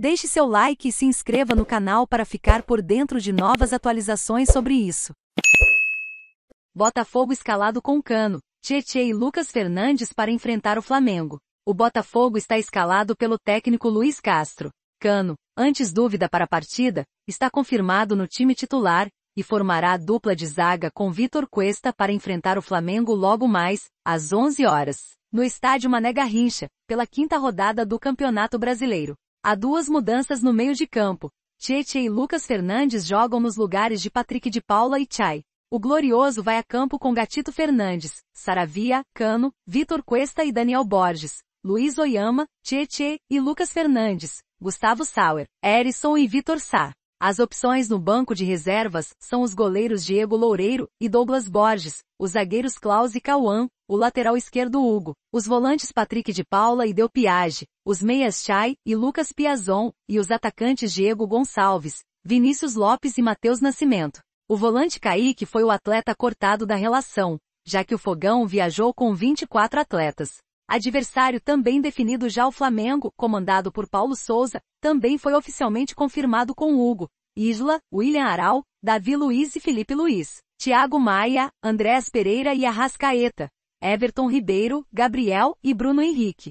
Deixe seu like e se inscreva no canal para ficar por dentro de novas atualizações sobre isso. Botafogo escalado com Cano, Tietê e Lucas Fernandes para enfrentar o Flamengo. O Botafogo está escalado pelo técnico Luiz Castro. Cano, antes dúvida para a partida, está confirmado no time titular e formará a dupla de zaga com Vitor Cuesta para enfrentar o Flamengo logo mais, às 11 horas, no estádio Mané Garrincha, pela quinta rodada do Campeonato Brasileiro. Há duas mudanças no meio de campo. Tietchan e Lucas Fernandes jogam nos lugares de Patrick de Paula e Chay. O Glorioso vai a campo com Gatito Fernandes, Saravia, Cano, Vitor Cuesta e Daniel Borges, Luiz Oyama, Tietê e Lucas Fernandes, Gustavo Sauer, Erison e Vitor Sá. As opções no banco de reservas são os goleiros Diego Loureiro e Douglas Borges, os zagueiros Klaus e Cauã, o lateral esquerdo Hugo, os volantes Patrick de Paula e Del Piage, os meias Chay e Lucas Piazon, e os atacantes Diego Gonçalves, Vinícius Lopes e Matheus Nascimento. O volante Kaique foi o atleta cortado da relação, já que o Fogão viajou com 24 atletas. Adversário também definido já o Flamengo, comandado por Paulo Souza, também foi oficialmente confirmado com Hugo, Isla, William Aral, Davi Luiz e Felipe Luiz, Thiago Maia, Andrés Pereira e Arrascaeta, Everton Ribeiro, Gabriel e Bruno Henrique.